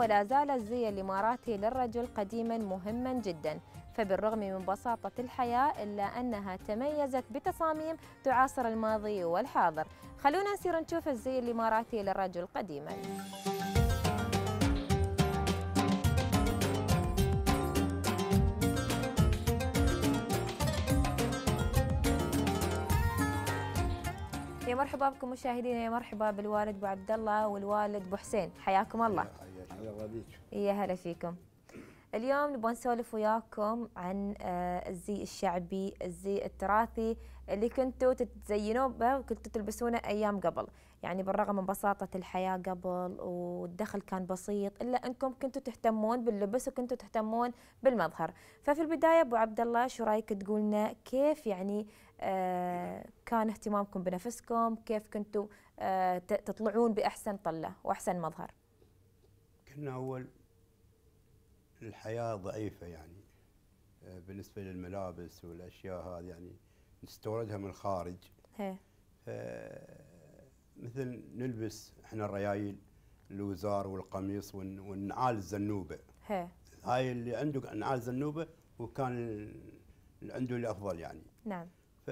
ولا زال الزي الإماراتي للرجل قديما مهما جدا فبالرغم من بساطة الحياة إلا أنها تميزت بتصاميم تعاصر الماضي والحاضر خلونا نسير نشوف الزي الإماراتي للرجل قديما يا مرحبا بكم مشاهدينا يا مرحبا بالوالد ابو عبد الله والوالد ابو حسين حياكم الله يا هلا فيكم اليوم نبغى نسولف وياكم عن آه، الزي الشعبي الزي التراثي اللي كنتوا تتزينوه وكنتوا تلبسونه ايام قبل يعني بالرغم من بساطة الحياة قبل والدخل كان بسيط إلا أنكم كنتوا تهتمون باللبس وكنتوا تهتمون بالمظهر ففي البداية أبو عبد الله شو رأيك تقولنا كيف يعني آه، كان اهتمامكم بنفسكم كيف كنتوا آه، تطلعون بأحسن طلة وأحسن مظهر كنا أول الحياة ضعيفة يعني آه، بالنسبة للملابس والأشياء هذه يعني نستوردها من الخارج آه، مثل نلبس احنا الريايل الوزار والقميص والنعال الزنوبة هي. هاي اللي عنده نعال هو وكان اللي عنده الأفضل يعني نعم ف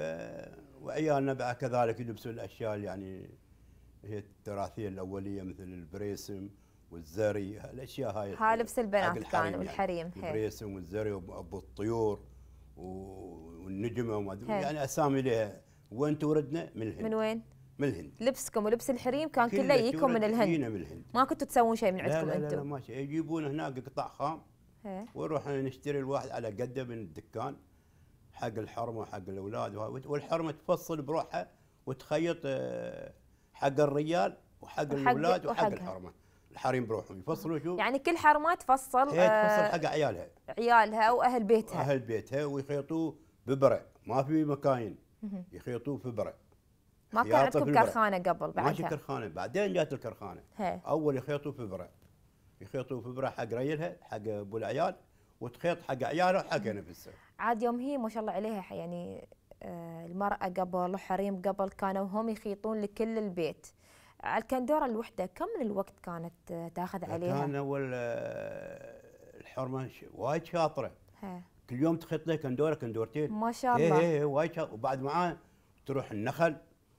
وعيالنا بعد كذلك يلبسون الأشياء يعني هي التراثية الأولية مثل البريسم والزري الاشياء هاي حالبس البنات كان يعني. والحريم والريسم والزري وابو الطيور والنجمه وما ادري يعني اسامي لها وين توردنا من الهند من وين؟ من الهند لبسكم ولبس الحريم كان كله يجيكم من الهند من الهند ما كنتوا تسوون شيء من عندكم انتم لا لا, لا ما شيء يجيبون هناك قطع خام ونروح نشتري الواحد على قده من الدكان حق الحرمه وحق الاولاد والحرمه تفصل بروحها وتخيط آه، حق الرجال وحق, وحق الاولاد وحق, وحق الحرمه الحريم بروحهم يفصلوا شو يعني كل حرمه تفصل هي تفصل آه، حق عيالها عيالها واهل بيتها اهل بيتها ويخيطوه ببرع ما في مكاين يخيطوه في برع ما كان عندكم كرخانه قبل بعدها ما في كرخانه بعدين جات الكرخانه هي. اول يخيطوا في برع يخيطوا في برع حق ريلها حق ابو العيال وتخيط حق عيالها حق نفسها عاد يوم هي ما شاء الله عليها يعني آه، المرأة قبل وحريم قبل كانوا هم يخيطون لكل البيت كان دور الوحده كم من الوقت كانت تاخذ عليها؟ كان اول آه، الحرمه وايد شاطره كل يوم تخيط لها كندوره كندورتين ما شاء إيه، الله اي اي وايد شاطره وبعد معاه تروح النخل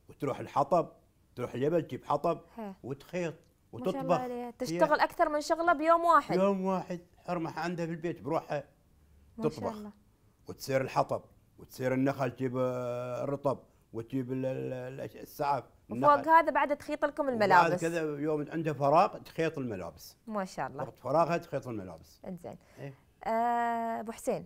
وتروح الحطب تروح الجبل تجيب حطب هي. وتخيط وتطبخ تشتغل اكثر من شغله بيوم واحد يوم واحد حرمه عندها في البيت بروحها تطبخ وتصير وتسير الحطب وتسير النخل تجيب آه، الرطب وتجيب السعف وفوق هذا بعد تخيط لكم الملابس بعد كذا يوم عنده فراغ تخيط الملابس ما شاء الله وقت فراغها تخيط الملابس انزين إيه؟ آه، ابو حسين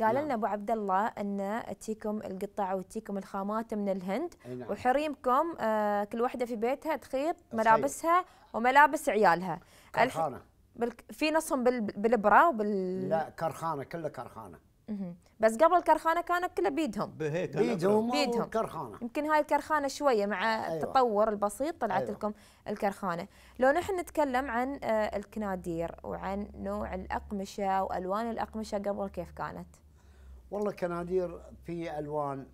قال نعم. لنا ابو عبد الله ان تجيكم القطع وتجيكم الخامات من الهند إيه، نعم. وحريمكم آه كل واحده في بيتها تخيط ملابسها وملابس عيالها كرخانه الح... في نصهم بال... بالابره وبال لا كرخانه كله كرخانه بس قبل الكرخانه كانت كلها بيدهم بيدهم بيدهم, بيدهم. كرخانه يمكن هاي الكرخانه شويه مع أيوة. التطور البسيط طلعت أيوة. لكم الكرخانه لو نحن نتكلم عن آه، الكنادير وعن نوع الاقمشه والوان الاقمشه قبل كيف كانت والله الكنادير في الوان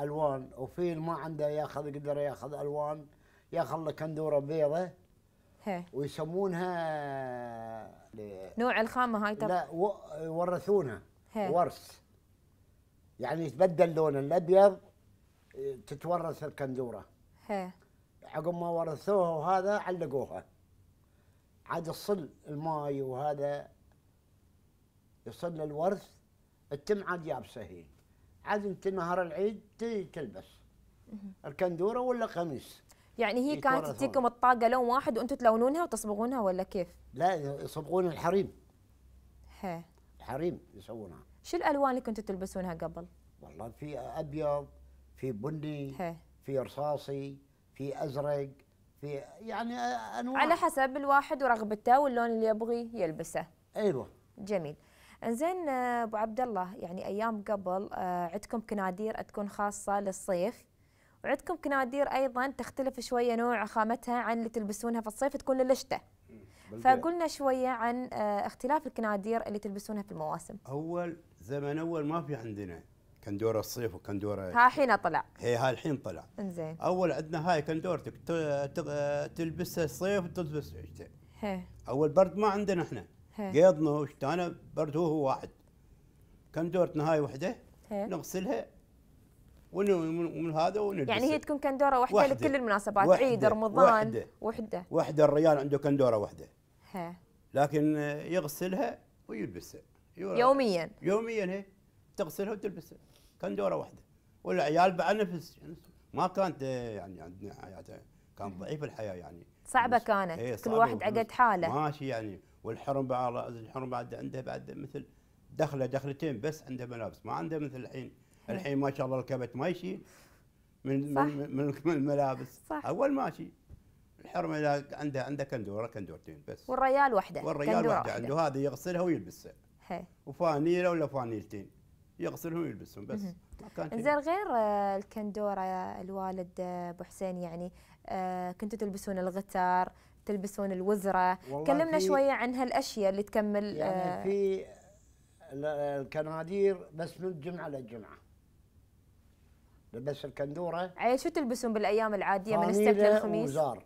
الوان وفي ما عنده ياخذ قدر ياخذ الوان ياخذ له كندوره بيضه ويسمونها نوع الخامه هاي لا ورثونها ورث يعني يتبدل لون الابيض تتورث الكندوره عقب ما ورثوها وهذا علقوها عاد الصل الماي وهذا يصل الورث التم عاد يابسه هي عاد انت نهار العيد تلبس الكندوره ولا قميص يعني هي كانت تجيكم الطاقه لون واحد وانتم تلونونها وتصبغونها ولا كيف؟ لا يصبغون الحريم. ها حريم يسوونها شو الالوان اللي كنتوا تلبسونها قبل والله في ابيض في بني هي. في رصاصي في ازرق في يعني انواع على حسب الواحد ورغبته واللون اللي يبغي يلبسه ايوه جميل انزين آه، ابو عبد الله يعني ايام قبل آه، عندكم كنادير تكون خاصه للصيف وعندكم كنادير ايضا تختلف شويه نوع خامتها عن اللي تلبسونها في الصيف تكون للشتاء فقلنا شويه عن آه، اختلاف الكنادير اللي تلبسونها في المواسم اول زمن اول ما في عندنا كندوره الصيف وكندوره ها الحين طلع هي ها الحين طلع انزين اول عندنا هاي كندورتك تلبسها الصيف وتلبسها الشتاء اول برد ما عندنا احنا قيضنا وشتانا برد هو واحد واحد كندورتنا هاي وحده نغسلها ومن هذا ونلبس يعني هي تكون كندوره واحده, واحدة لكل المناسبات واحدة عيد رمضان واحده واحده, واحدة الرجال عنده كندوره واحده ها. لكن يغسلها ويلبسها يوميا يوميا هي تغسلها وتلبسها كندوره واحده والعيال بعد نفس ما كانت يعني عندنا حياتها كان ضعيف الحياه يعني صعبه كانت إيه، صعبة كل واحد عقد حاله ماشي يعني والحرم بعد الحرم بعد عندها بعد مثل دخله دخلتين بس عندها ملابس ما عندها مثل الحين إيه. الحين ما شاء الله الكبت ما يشيل من صح. من من الملابس صح. اول ماشي الحرمه اذا عنده عنده كندوره كندورتين بس والريال وحده والريال وحده عنده هذه يغسلها ويلبسها وفانيله ولا فانيلتين يغسلهم ويلبسهم بس زين غير آه، الكندوره الوالد آه، ابو حسين يعني آه، كنتوا تلبسون الغتار تلبسون الوزره كلمنا شويه عن هالاشياء اللي تكمل يعني في الكنادير بس من الجمعه للجمعه لبس الكندوره عيل شو تلبسون بالايام العاديه من السبت للخميس؟ وزار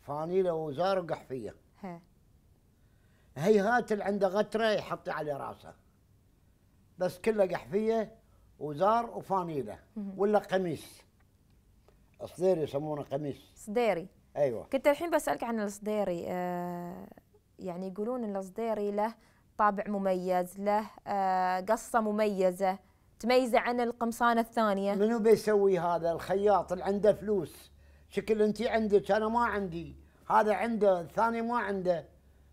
فانيله وزار وقحفيه ها. هي هات اللي عنده غتره يحط على راسه بس كله قحفيه وزار وفانيله ولا قميص صديري يسمونه قميص صديري ايوه كنت الحين بسالك عن الصديري آه يعني يقولون ان الصديري له طابع مميز له آه قصه مميزه تميزه عن القمصان الثانيه منو بيسوي هذا الخياط اللي عنده فلوس شكل انت عندك انا ما عندي هذا عنده الثاني ما عنده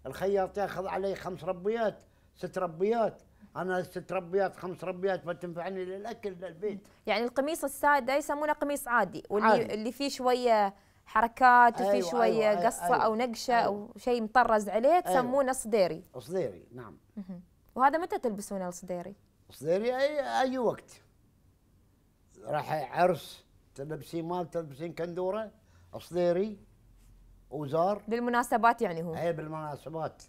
الخياط ياخذ علي خمس ربيات ست ربيات انا ست ربيات خمس ربيات ما تنفعني للاكل للبيت يعني القميص الساده يسمونه قميص عادي واللي عادي. اللي فيه شويه حركات وفيه أيوة شويه أيوة, أيوة، قصه أيوة او نقشه أيوة او شيء مطرز عليه تسمونه أيوة صديري صديري نعم وهذا متى تلبسونه الصديري؟ تصيري يعني اي اي وقت راح عرس تلبسين مال تلبسين كندوره صديري وزار بالمناسبات يعني هو اي بالمناسبات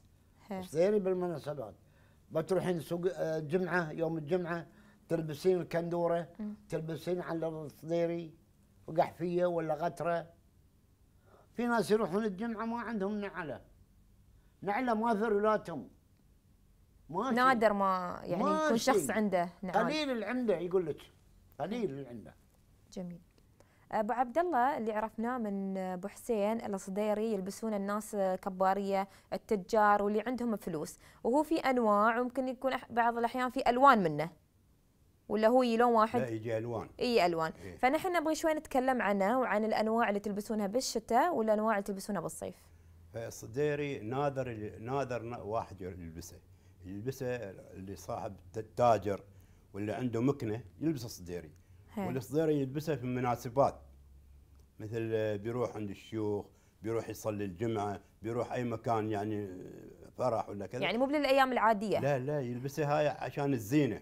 صديري بالمناسبات بتروحين سوق آه، جمعه يوم الجمعه تلبسين الكندوره تلبسين على الصديري وقحفيه ولا غتره في ناس يروحون الجمعه ما عندهم نعله نعله ما في ولاتهم ما نادر ما يعني ما يكون شخص عنده نعم قليل اللي عنده يقول لك قليل اللي عنده جميل ابو عبد الله اللي عرفناه من ابو حسين الصديري يلبسون الناس كباريه التجار واللي عندهم فلوس وهو في انواع وممكن يكون بعض الاحيان في الوان منه ولا هو لون واحد لا يجي الوان اي الوان إيه؟ فنحن نبغى شوي نتكلم عنه وعن الانواع اللي تلبسونها بالشتاء والانواع اللي تلبسونها بالصيف الصديري نادر نادر واحد يلبسه يلبسه اللي صاحب التاجر واللي عنده مكنه يلبس الصديري والصديري يلبسه في المناسبات مثل بيروح عند الشيوخ بيروح يصلي الجمعه بيروح اي مكان يعني فرح ولا كذا يعني مو بالايام العاديه لا لا يلبسه هاي عشان الزينه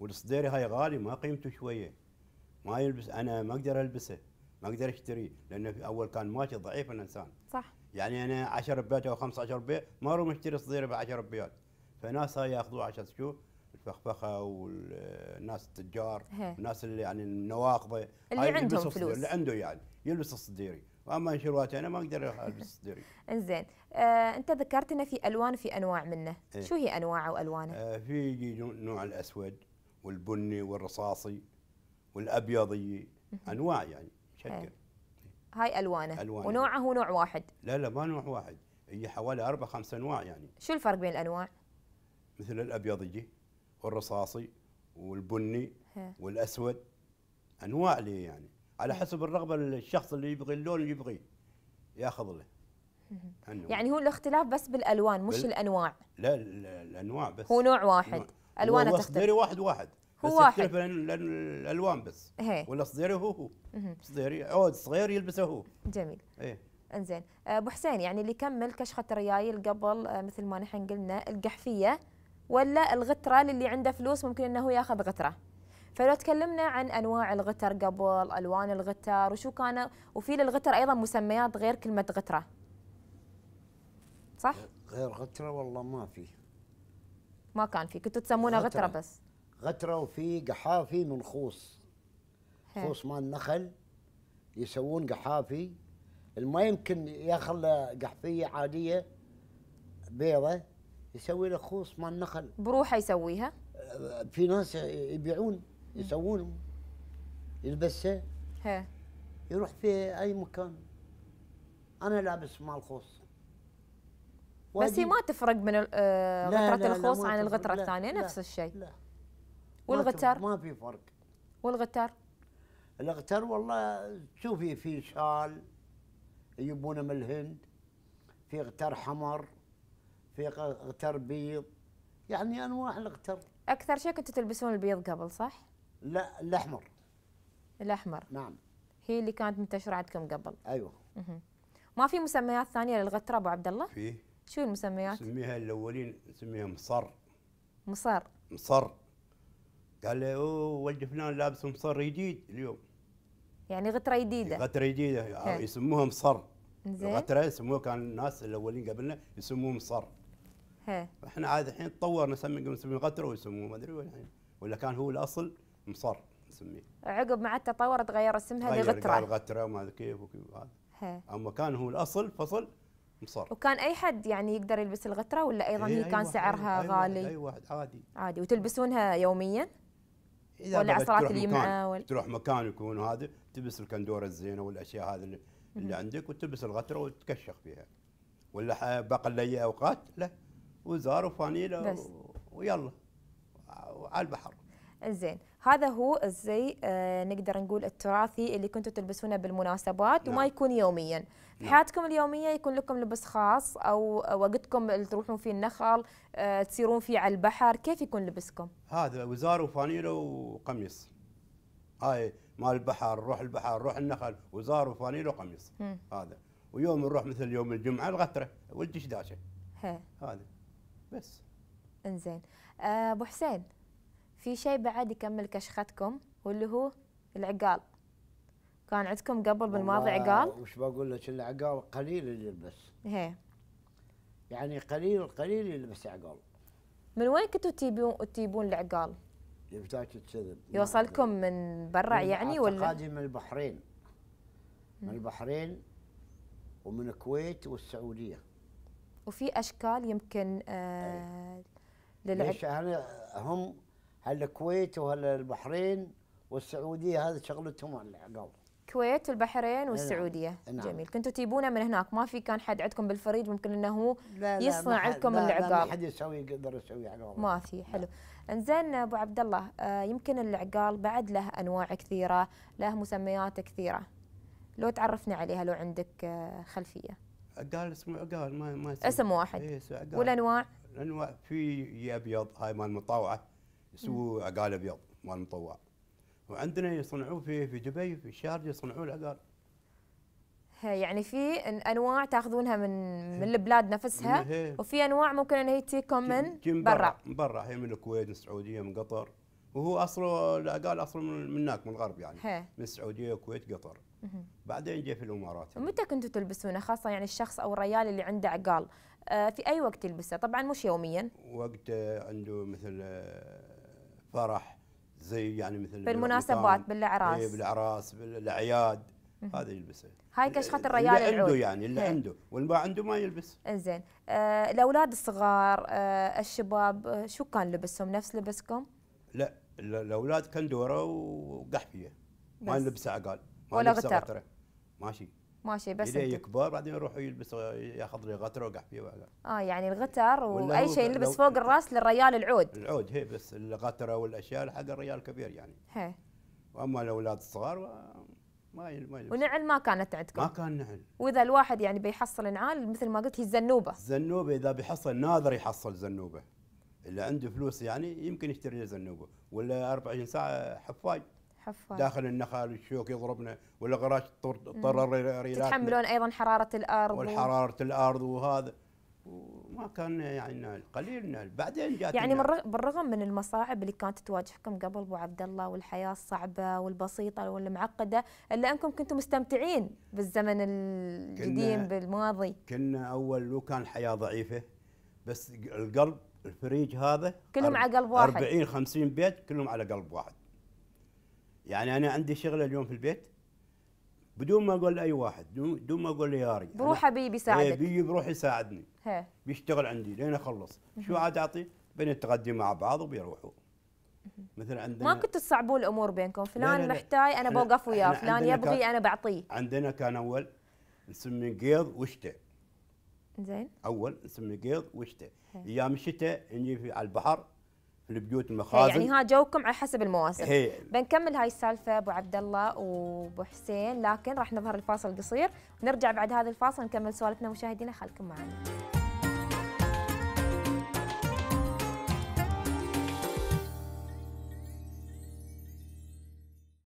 والصديري هاي غالي ما قيمته شويه ما يلبس انا ما اقدر البسه ما اقدر اشتريه لانه في اول كان ماشي ضعيف الانسان صح يعني انا 10 ربيات او 15 ربيع ما اروح اشتري صديري ب 10 ربيات فناس هاي ياخذوها عشان شو الفخفخه والناس التجار الناس اللي يعني النواقضه اللي عندهم فلوس اللي عنده يعني يلبس الصديري واما انشروات انا ما اقدر البس الصديري انزين آه انت ذكرت انه في الوان وفي انواع منه إيه؟ شو هي انواعه والوانه آه في نوع الاسود والبني والرصاصي والابيضي انواع يعني إيه. شكل هاي الوانه ألوان ونوعه نوع واحد لا لا ما نوع واحد هي حوالي اربع خمس انواع يعني شو الفرق بين الانواع مثل الابيضجي والرصاصي والبني والاسود انواع لي يعني على حسب الرغبه الشخص اللي يبغي اللون اللي يبغيه ياخذ له يعني هو الاختلاف بس بالالوان مش بال... الانواع لا الانواع بس هو نوع واحد الوانه تختلف واحد واحد هو بس واحد يختلف الالوان بس هي. والصديري هو هو صديري عود صغير يلبسه هو جميل ايه انزين ابو حسين يعني اللي كمل كشخه الريايل قبل آه، مثل ما نحن قلنا القحفيه ولا الغترة للي عنده فلوس ممكن أنه ياخذ غترة فلو تكلمنا عن أنواع الغتر قبل ألوان الغتر وشو كان وفي للغتر أيضا مسميات غير كلمة غترة صح؟ غير غترة والله ما في ما كان في كنتوا تسمونه غترة, غترة بس غترة وفي قحافي من خوص هي. خوص مال النخل يسوون قحافي ما يمكن ياخذ قحفية عادية بيضة يسوي لك خوص مال نخل بروحه يسويها في ناس يبيعون يسوون يلبسه ها يروح في اي مكان انا لابس مال خوص بس هي ما تفرق من آه، غتره الخوص عن الغتره الثانيه نفس الشيء لا والغتر ما في فرق والغتر الغتر والله شوفي في شال يجيبونه من الهند في غتر حمر في اغتر بيض يعني انواع الاغتر اكثر شيء كنتوا تلبسون البيض قبل صح؟ لا الاحمر الاحمر نعم هي اللي كانت منتشره عندكم قبل ايوه ما في مسميات ثانيه للغتره ابو عبد الله؟ في شو المسميات؟ نسميها الاولين نسميها مصر مصر مصر قال لي اوه ولد فلان لابس مصر جديد اليوم يعني غتره جديده غتره جديده يسموها مصر زين غتره يسموها كان الناس الاولين قبلنا يسموه مصر إيه. احنا عاد الحين تطورنا نسمي نسميه غتر ويسموه ما ادري ولا الحين ولا كان هو الاصل مصر نسميه عقب مع التطور تغير اسمها لغتره غير غتره وما ادري كيف وكيف هذا إيه. اما كان هو الاصل فصل مصر وكان اي حد يعني يقدر يلبس الغتره ولا ايضا هي إيه، هي كان أي سعرها أي غالي؟ اي واحد عادي عادي وتلبسونها يوميا؟ إذا ولا عصرات الجمعة ولا تروح مكان يكون هذا تلبس الكندوره الزينه والاشياء هذه اللي, اللي عندك وتلبس الغتره وتكشخ فيها ولا باقي الأوقات اوقات لا وزار وفانيله بس. ويلا على البحر زين هذا هو الزي آه نقدر نقول التراثي اللي كنتوا تلبسونه بالمناسبات نعم. وما يكون يوميا في نعم. حياتكم اليوميه يكون لكم لبس خاص او وقتكم اللي تروحون فيه النخل آه تسيرون فيه على البحر كيف يكون لبسكم هذا وزار وفانيله وقميص هاي مال البحر روح البحر روح النخل وزار وفانيله وقميص هذا ويوم نروح مثل يوم الجمعه الغتره والدشداشه هذا بس انزين آه، ابو حسين في شيء بعد يكمل كشختكم واللي هو العقال كان عندكم قبل بالماضي عقال وش بقول لك العقال قليل اللي يلبس هي يعني قليل قليل اللي يلبس عقال من وين كنتوا تجيبون تجيبون العقال؟ يوصلكم من برا يعني ولا؟ اعتقادي من البحرين من البحرين ومن الكويت والسعوديه وفي اشكال يمكن آه، للعب ليش انا هم هالكويت وهالبحرين والسعوديه هذه شغلتهم على العقل الكويت والبحرين نعم. والسعوديه نعم. جميل كنتوا تجيبونه من هناك ما في كان حد عندكم بالفريج ممكن انه لا لا يصنع لكم العقال لا ما حد يسوي يقدر يسوي عقال ما في حلو انزين ابو عبد الله آه، يمكن العقال بعد له انواع كثيره له مسميات كثيره لو تعرفنا عليها لو عندك آه، خلفيه عقال اسمه عقال ما ما اسم واحد اي إيه، اسمه عقال والانواع؟ الانواع في ابيض هاي مال مطاوعه يسووا عقال ابيض مال مطوع وعندنا يصنعوه في في دبي في الشارجه يصنعوه العقال يعني في انواع تاخذونها من إيه. من البلاد نفسها وفي انواع ممكن ان هي تيكم من برا من برا هي من الكويت من السعوديه من قطر وهو اصله العقال اصله من هناك من الغرب يعني من السعوديه الكويت قطر بعدين جاء في الامارات متى كنتوا تلبسونه خاصه يعني الشخص او الريال اللي عنده عقال آه، في اي وقت تلبسه طبعا مش يوميا وقت عنده مثل آه، فرح زي يعني مثل بالمناسبات بالاعراس إيه، بالاعراس بالاعياد هذا يلبسه هاي كشخه الريال اللي العود. عنده يعني اللي هي. إيه. عنده واللي ما عنده ما يلبس انزين آه الاولاد الصغار آه الشباب آه، شو كان لبسهم نفس لبسكم لا الاولاد كندوره وقحفيه ما يلبس عقال ولا غتر ماشي ماشي بس الى يكبر بعدين يروح يلبس ياخذ لي غتر وقع فيه بقى. اه يعني الغتر واي شيء يلبس فوق الراس للريال العود العود هي بس الغتره والاشياء حق الريال الكبير يعني هي واما الاولاد الصغار ما ما يلبس ونعل ما كانت عندكم ما كان نعل واذا الواحد يعني بيحصل نعال مثل ما قلت هي الزنوبه الزنوبه اذا بيحصل نادر يحصل زنوبه اللي عنده فلوس يعني يمكن يشتري له زنوبه ولا 24 ساعه حفاج حفر داخل النخل الشوك يضربنا والاغراج تضطر تتحملون ايضا حراره الارض وحراره و... الارض وهذا وما كان يعني قليل بعدين جات يعني بالرغم من المصاعب اللي كانت تواجهكم قبل ابو عبد الله والحياه الصعبه والبسيطه والمعقده الا انكم كنتم مستمتعين بالزمن القديم بالماضي كنا اول لو كان الحياه ضعيفه بس القلب الفريج هذا كلهم على قلب واحد 40 50 بيت كلهم على قلب واحد يعني انا عندي شغله اليوم في البيت بدون ما اقول لاي واحد بدون ما اقول لياري بروح ابي بيساعدك إيه، بيجي بروح يساعدني هي. بيشتغل عندي لين اخلص شو عاد اعطي بنتغدي مع بعض وبيروحوا مثل عندنا ما كنت تصعبون الامور بينكم فلان محتاج انا بوقف وياه فلان يبغي انا بعطيه عندنا كان اول نسمي قيض وشتاء زين اول نسمي قيض وشتاء ايام الشتاء نجي على البحر البيوت المخازن يعني ها جوكم على حسب المواسم هي. بنكمل هاي السالفه ابو عبد الله وابو حسين لكن راح نظهر الفاصل قصير ونرجع بعد هذا الفاصل نكمل سوالفنا مشاهدينا خلكم معنا